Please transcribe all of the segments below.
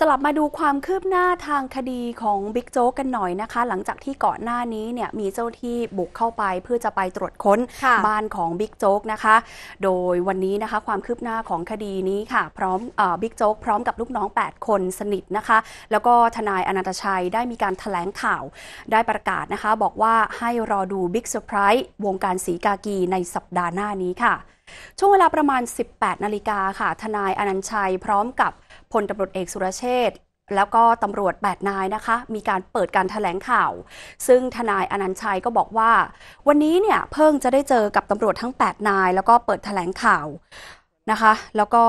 สลับมาดูความคืบหน้าทางคดีของบิ๊กโจ๊กกันหน่อยนะคะ หลังจากที่ก่อนหน้านี้เนี่ย มีเจ้าที่บุกเข้าไป เพื่อจะไปตรวจค้นบ้านของบิ๊กโจ๊กนะคะ โดยวันนี้นะคะความคืบหน้าของคดีนี้ค่ะ พร้อมบิ๊กโจ๊กพร้อมกับลูกน้อง 8 คนสนิทนะคะ แล้วก็ทนายอนันตชัยได้มีการถแถลงข่าวได้ประกาศนะคะ บอกว่าให้รอดูบิ๊กเซอร์ไพรส์วงการสีกากีในสัปดาห์หน้านี้ค่ะ ช่วงเวลาประมาณ 18นาฬิกาค่ะ ทนายอนันชัย พร้อมกับพลตำรวจเอกสุรเชษแล้วก็ตำรวจ8นายนะคะ มีการเปิดการถแถลงข่าว ซึ่งทนายอนันชัยก็บอกว่า วันนี้เนี่ยเพิ่งจะได้เจอกับตำรวจทั้ง 8 นาย แล้วก็เปิดถแถลงข่าวนะคะ แล้วก็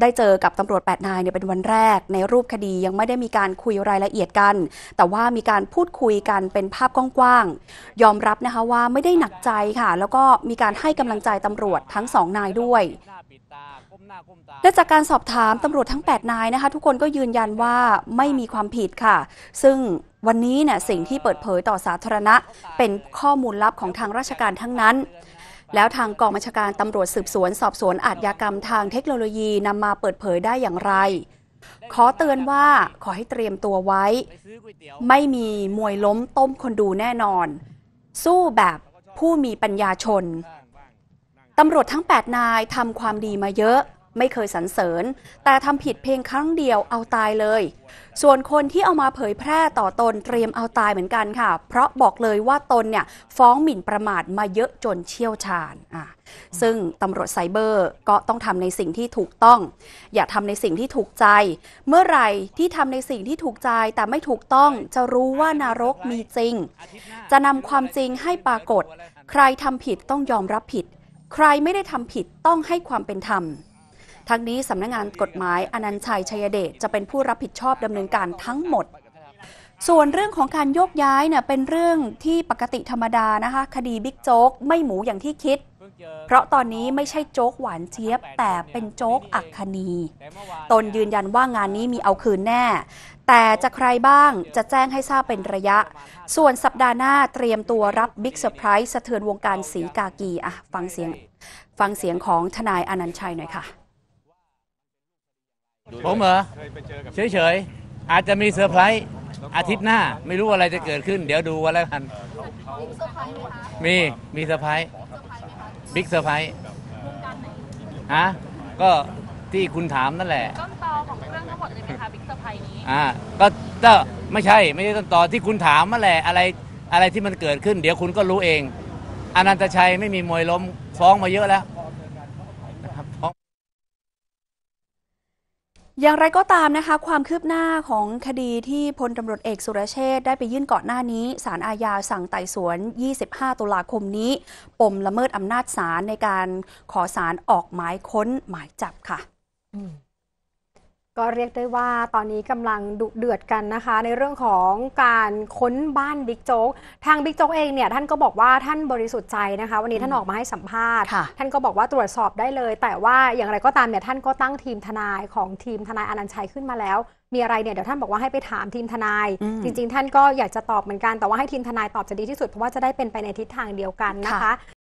ได้เจอกับตำรวจ8นายเนี่ยเป็นวันแรกในรูปคดียังไม่ได้มีการคุยรายละเอียดกัน แต่ว่ามีการพูดคุยกันเป็นภาพกว้างๆยอมรับนะคะว่าไม่ได้หนักใจค่ะ แล้วก็มีการให้กำลังใจตำรวจทั้งสองนายด้วยและจากการสอบถามตำรวจทั้ง 8 นายนะคะ ทุกคนก็ยืนยันว่าไม่มีความผิดค่ะ ซึ่งวันนี้เนี่ย สิ่งที่เปิดเผยต่อสาธารณะ เป็นข้อมูลลับของทางราชการทั้งนั้น แล้วทางกองบัญชาการตำรวจสืบสวนสอบสวนอาชญากรรมทางเทคโนโลยีนำมาเปิดเผยได้อย่างไร ขอเตือนว่าขอให้เตรียมตัวไว้ ไม่มีมวยล้มต้มคนดูแน่นอน สู้แบบผู้มีปัญญาชนตำรวจทั้ง 8 นายทำความดีมาเยอะไม่เคยสรรเสริญ แต่ทำผิดเพียงครั้งเดียวเอาตายเลย ส่วนคนที่เอามาเผยแพร่ต่อตนเตรียมเอาตายเหมือนกันค่ะ เพราะบอกเลยว่าตนเนี่ยฟ้องหมิ่นประมาทมาเยอะจนเชี่ยวชาญอ่ะซึ่งตำรวจไซเบอร์ก็ต้องทำในสิ่งที่ถูกต้อง อย่าทำในสิ่งที่ถูกใจ เมื่อไหร่ที่ทำในสิ่งที่ถูกใจแต่ไม่ถูกต้องจะรู้ว่านารกมีจริง จะนำความจริงให้ปรากฏ ใครทำผิดต้องยอมรับผิด ใครไม่ได้ทำผิดต้องให้ความเป็นธรรมทั้งนี้สำนักงงานกฎหมายอนันชัยชัยเดชจะเป็นผู้รับผิดชอบดำเนินการทั้งหมด ส่วนเรื่องของการโยกย้ายเนี่ยเป็นเรื่องที่ปกติธรรมดานะคะ คดีบิ๊กโจ๊กไม่หมูอย่างที่คิด เพราะตอนนี้ไม่ใช่โจ๊กหวานเจี๊ยบ แต่เป็นโจ๊กอักคณีตนยืนยันว่างานนี้มีเอาคืนแน่ แต่จะใครบ้างจะแจ้งให้ทราบเป็นระยะ ส่วนสัปดาห์หน้าเตรียมตัวรับบิ๊กเซอร์ไพรส์สะเทือนวงการสีกากีอะฟังเสียงฟังเสียงของทนายอนันชัยหน่อยค่ะผมเหรอเฉยๆอาจจะมีเซอร์ไพรส์อาทิตย์หน้า ไม่รู้อะไรจะเกิดขึ้น เดี๋ยวดูวันแล้วกันมีมีเซอร์ไพรส์บิ๊กเซอร์ไพรส์ฮะก็ที่คุณถามนั่นแหละต้นตอของเรื่องทั้งหมดเลยไหมคะบิ๊กเซอร์ไพรส์นี้อ่าก็จะไม่ใช่ ไม่ใช่ต้นตอที่คุณถามนั่นแหละ อะไรอะไรที่มันเกิดขึ้น เดี๋ยวคุณก็รู้เองอนันตชัยไม่มีมวยล้มฟ้องมาเยอะแล้วอย่างไรก็ตามนะคะ ความคืบหน้าของคดีที่พลตำรวจเอกสุรเชษได้ไปยื่นก่อนหน้านี้สารอาญาสั่งไต่สวน 25 ตุลาคมนี้ ปมละเมิดอำนาจศาลในการขอสารออกหมายค้นหมายจับค่ะก็เรียกได้ว่าตอนนี้กำลังดุเดือดกันนะคะ ในเรื่องของการค้นบ้านบิ๊กโจ๊กทางบิ๊กโจ๊กเองเนี่ยท่านก็บอกว่าท่านบริสุทธิ์ใจนะคะวันนี้ท่านออกมาให้สัมภาษณ์ท่านก็บอกว่าตรวจสอบได้เลย แต่ว่าอย่างไรก็ตามเนี่ยท่านก็ตั้งทีมทนายของทีมทนายอนันชัยขึ้นมาแล้ว มีอะไรเนี่ยเดี๋ยวท่านบอกว่าให้ไปถามทีมทนาย จริงๆท่านก็อยากจะตอบเหมือนกันแต่ว่าให้ทีมทนายตอบจะดีที่สุดเพราะว่าจะได้เป็นไปในทิศทางเดียวกันนะคะ